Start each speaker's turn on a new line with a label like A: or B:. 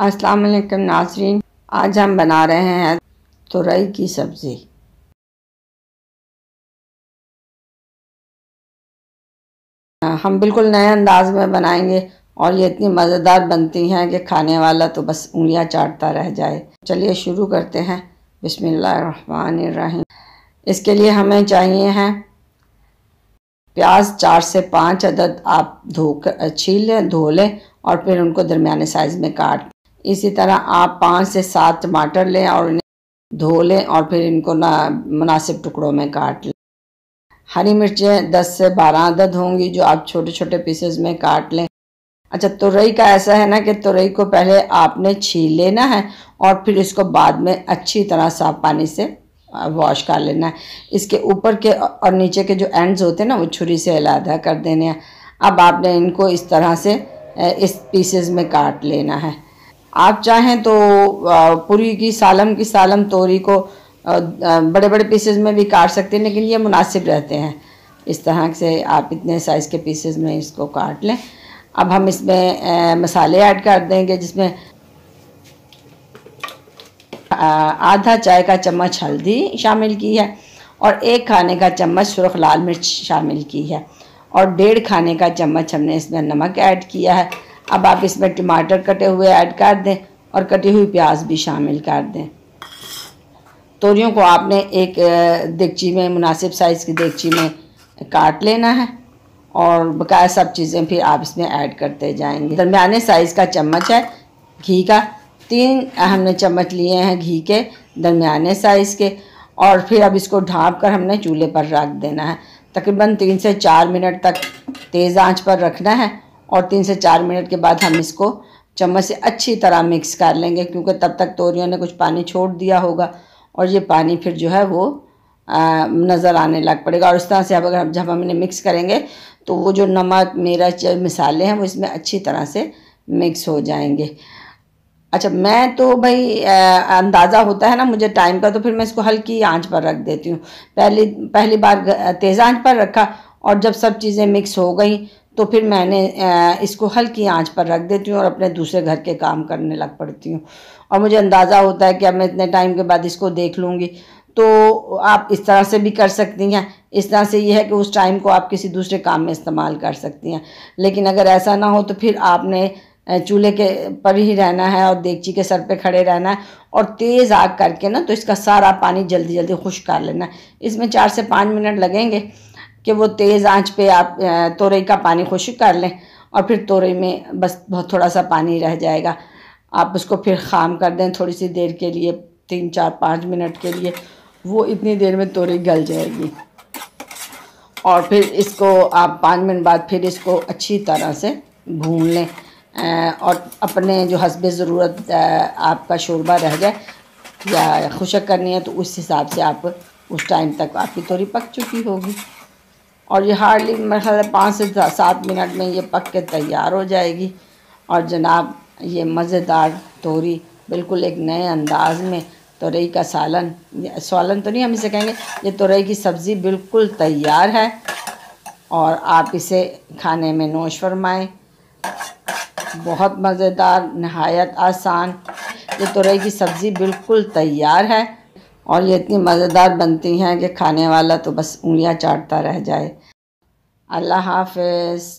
A: अस्सलाम वालेकुम नासरीन आज हम बना रहे हैं तुरई की सब्ज़ी हम बिल्कुल नए अंदाज में बनाएंगे
B: और ये इतनी मज़ेदार बनती हैं कि खाने वाला तो बस उंगलियां चाटता रह जाए चलिए शुरू करते हैं बिस्मिल्लाहिर्रहमानिर्रहीम इसके लिए हमें चाहिए हैं प्याज चार से पाँच अदद आप धो कर छील लें धो लें और फिर उनको दरमियाने साइज़ में काट इसी तरह आप पाँच से सात टमाटर लें और इन्हें धो लें और फिर इनको ना मुनासिब टुकड़ों में काट लें हरी मिर्चें दस से बारह अदद होंगी जो आप छोटे छोटे पीसेस में काट लें अच्छा तुरई का ऐसा है ना कि तुरई को पहले आपने छील लेना है और फिर इसको बाद में अच्छी तरह साफ पानी से वॉश कर लेना है इसके ऊपर के और नीचे के जो एंड्स होते हैं ना वो छुरी से अलहदा कर देने हैं अब आपने इनको इस तरह से इस पीसेस में काट लेना है आप चाहें तो पूरी की सालम की सालम तोरी को बड़े बड़े पीसेज में भी काट सकते हैं लेकिन ये मुनासिब रहते हैं इस तरह से आप इतने साइज़ के पीसेज में इसको काट लें अब हम इसमें मसाले ऐड कर देंगे जिसमें आधा चाय का चम्मच हल्दी शामिल की है और एक खाने का चम्मच सुरख लाल मिर्च शामिल की है और डेढ़ खाने का चम्मच हमने इसमें नमक ऐड किया है अब आप इसमें टमाटर कटे हुए ऐड कर दें और कटी हुई प्याज भी शामिल कर दें तोरियों को आपने एक देगची में मुनासिब साइज़ की देगची में काट लेना है और बकाया सब चीज़ें फिर आप इसमें ऐड करते जाएंगे दरमियाने साइज़ का चम्मच है घी का तीन हमने चम्मच लिए हैं घी के दरमियाने साइज़ के और फिर अब इसको ढाँप कर हमने चूल्हे पर रख देना है तकरीबन तीन से चार मिनट तक तेज़ आंच पर रखना है और तीन से चार मिनट के बाद हम इसको चम्मच से अच्छी तरह मिक्स कर लेंगे क्योंकि तब तक तोरियों ने कुछ पानी छोड़ दिया होगा और ये पानी फिर जो है वो नज़र आने लग पड़ेगा और इस तरह से अब अगर जब हम इन्हें मिक्स करेंगे तो वो जो नमक मिर्च मिसाले हैं वो इसमें अच्छी तरह से मिक्स हो जाएंगे अच्छा मैं तो भाई अंदाज़ा होता है ना मुझे टाइम का तो फिर मैं इसको हल्की आंच पर रख देती हूँ पहली पहली बार तेज़ आंच पर रखा और जब सब चीज़ें मिक्स हो गई तो फिर मैंने इसको हल्की आंच पर रख देती हूँ और अपने दूसरे घर के काम करने लग पड़ती हूँ और मुझे अंदाज़ा होता है कि अब मैं इतने टाइम के बाद इसको देख लूँगी तो आप इस तरह से भी कर सकती हैं इस तरह से ये है कि उस टाइम को आप किसी दूसरे काम में इस्तेमाल कर सकती हैं लेकिन अगर ऐसा ना हो तो फिर आपने चूल्हे के पर ही रहना है और देगची के सर पे खड़े रहना है और तेज़ आग करके ना तो इसका सारा पानी जल्दी जल्दी खुश कर लेना है इसमें चार से पाँच मिनट लगेंगे कि वो तेज़ आंच पे आप तोरई का पानी खुश्क कर लें और फिर तोरई में बस बहुत थोड़ा सा पानी रह जाएगा आप उसको फिर खाम कर दें थोड़ी सी देर के लिए तीन चार पाँच मिनट के लिए वो इतनी देर में तोरई गल जाएगी और फिर इसको आप पाँच मिनट बाद फिर इसको अच्छी तरह से भून लें और अपने जो हसब ज़रूरत आपका शोरबा रह जाए या खुशक करनी है तो उस हिसाब से आप उस टाइम तक आपकी तोरी पक चुकी होगी और ये हार्डली मेरा पाँच से सात मिनट में ये पक के तैयार हो जाएगी और जनाब ये मज़ेदार तोरी बिल्कुल एक नए अंदाज में तुरई का सालन सालन तो नहीं हम इसे कहेंगे ये तुरई की सब्ज़ी बिल्कुल तैयार है और आप इसे खाने में नोश फरमाएँ बहुत मज़ेदार नहायत आसान ये तुरई की सब्ज़ी बिल्कुल तैयार है और ये इतनी मज़ेदार बनती हैं कि खाने वाला तो बस उंगलियां चाटता रह जाए अल्लाह
A: हाफिज़